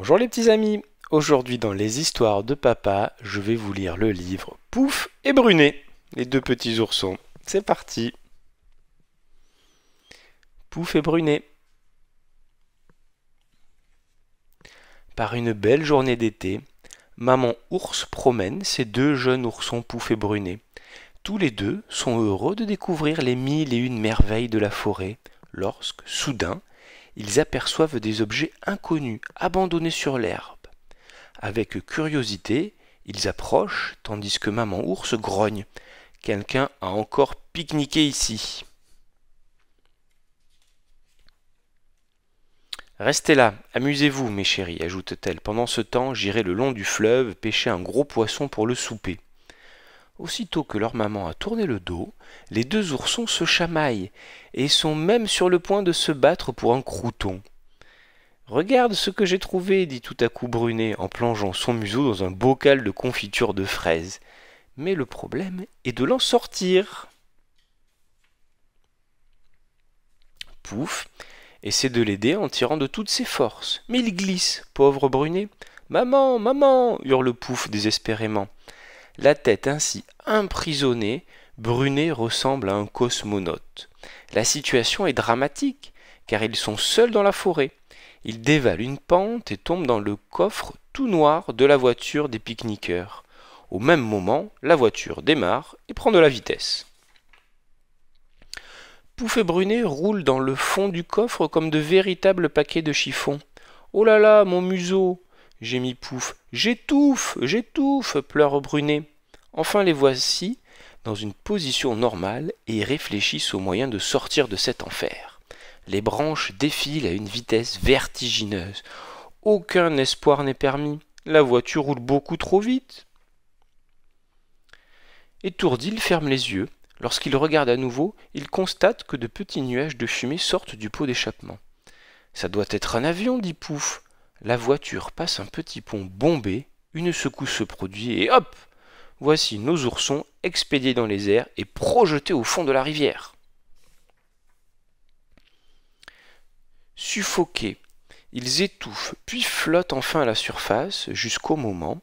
Bonjour les petits amis, aujourd'hui dans les histoires de papa, je vais vous lire le livre Pouf et Brunet, les deux petits oursons. C'est parti. Pouf et Brunet. Par une belle journée d'été, maman ours promène ses deux jeunes oursons Pouf et Brunet. Tous les deux sont heureux de découvrir les mille et une merveilles de la forêt, lorsque soudain ils aperçoivent des objets inconnus, abandonnés sur l'herbe. Avec curiosité, ils approchent, tandis que maman ours grogne. Quelqu'un a encore pique-niqué ici. Restez là, amusez-vous, mes chéris, ajoute-t-elle. Pendant ce temps, j'irai le long du fleuve pêcher un gros poisson pour le souper. Aussitôt que leur maman a tourné le dos, les deux oursons se chamaillent et sont même sur le point de se battre pour un crouton. Regarde ce que j'ai trouvé, dit tout à coup Brunet en plongeant son museau dans un bocal de confiture de fraises. Mais le problème est de l'en sortir. Pouf essaie de l'aider en tirant de toutes ses forces. Mais il glisse, pauvre Brunet. Maman, maman hurle Pouf désespérément. La tête ainsi emprisonnée, Brunet ressemble à un cosmonaute. La situation est dramatique, car ils sont seuls dans la forêt. Ils dévalent une pente et tombent dans le coffre tout noir de la voiture des pique-niqueurs. Au même moment, la voiture démarre et prend de la vitesse. Pouf et Brunet roulent dans le fond du coffre comme de véritables paquets de chiffons. Oh là là, mon museau gémit Pouf. J'étouffe, j'étouffe, pleure Brunet. Enfin les voici dans une position normale et réfléchissent au moyen de sortir de cet enfer. Les branches défilent à une vitesse vertigineuse. Aucun espoir n'est permis. La voiture roule beaucoup trop vite. il ferme les yeux. Lorsqu'il regarde à nouveau, il constate que de petits nuages de fumée sortent du pot d'échappement. Ça doit être un avion, dit Pouf. La voiture passe un petit pont bombé, une secousse se produit et hop voici nos oursons expédiés dans les airs et projetés au fond de la rivière. Suffoqués, ils étouffent puis flottent enfin à la surface jusqu'au moment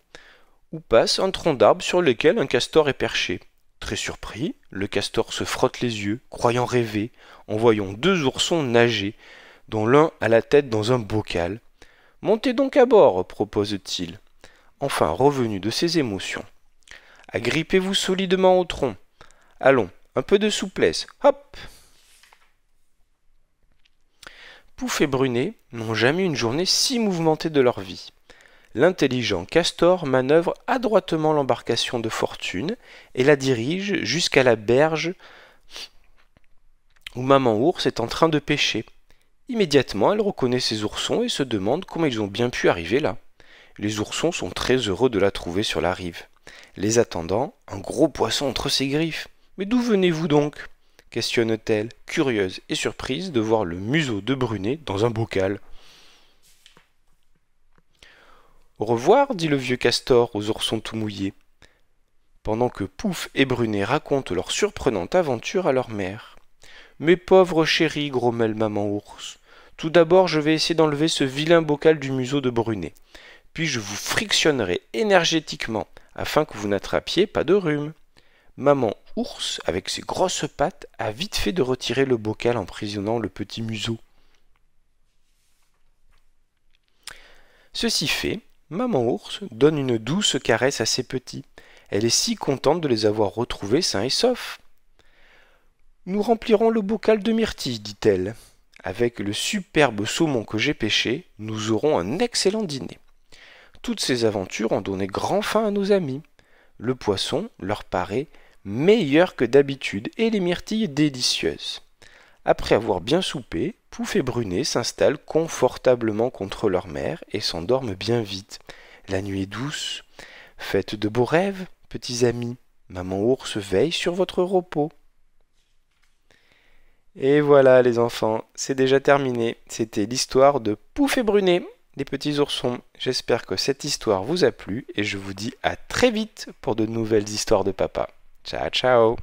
où passe un tronc d'arbre sur lequel un castor est perché. Très surpris, le castor se frotte les yeux, croyant rêver, en voyant deux oursons nager, dont l'un a la tête dans un bocal. Montez donc à bord, propose-t-il, enfin revenu de ses émotions. Agrippez-vous solidement au tronc. Allons, un peu de souplesse. Hop Pouf et Brunet n'ont jamais une journée si mouvementée de leur vie. L'intelligent Castor manœuvre adroitement l'embarcation de fortune et la dirige jusqu'à la berge où Maman Ours est en train de pêcher. Immédiatement, elle reconnaît ses oursons et se demande comment ils ont bien pu arriver là. Les oursons sont très heureux de la trouver sur la rive. Les attendant, un gros poisson entre ses griffes. Mais d'où venez-vous donc questionne-t-elle, curieuse et surprise de voir le museau de Brunet dans un bocal. Au revoir, dit le vieux castor aux oursons tout mouillés, pendant que Pouf et Brunet racontent leur surprenante aventure à leur mère. Mes pauvres chéris, grommelle maman ours, tout d'abord je vais essayer d'enlever ce vilain bocal du museau de Brunet, puis je vous frictionnerai énergétiquement afin que vous n'attrapiez pas de rhume. Maman ours, avec ses grosses pattes, a vite fait de retirer le bocal emprisonnant le petit museau. Ceci fait, maman ours donne une douce caresse à ses petits. Elle est si contente de les avoir retrouvés sains et saufs. Nous remplirons le bocal de myrtille, dit-elle. Avec le superbe saumon que j'ai pêché, nous aurons un excellent dîner. Toutes ces aventures ont donné grand fin à nos amis. Le poisson leur paraît meilleur que d'habitude et les myrtilles délicieuses. Après avoir bien soupé, Pouf et Brunet s'installent confortablement contre leur mère et s'endorment bien vite. La nuit est douce. Faites de beaux rêves, petits amis. Maman ours veille sur votre repos. Et voilà les enfants, c'est déjà terminé. C'était l'histoire de Pouf et Brunet les petits oursons. J'espère que cette histoire vous a plu et je vous dis à très vite pour de nouvelles histoires de papa. Ciao ciao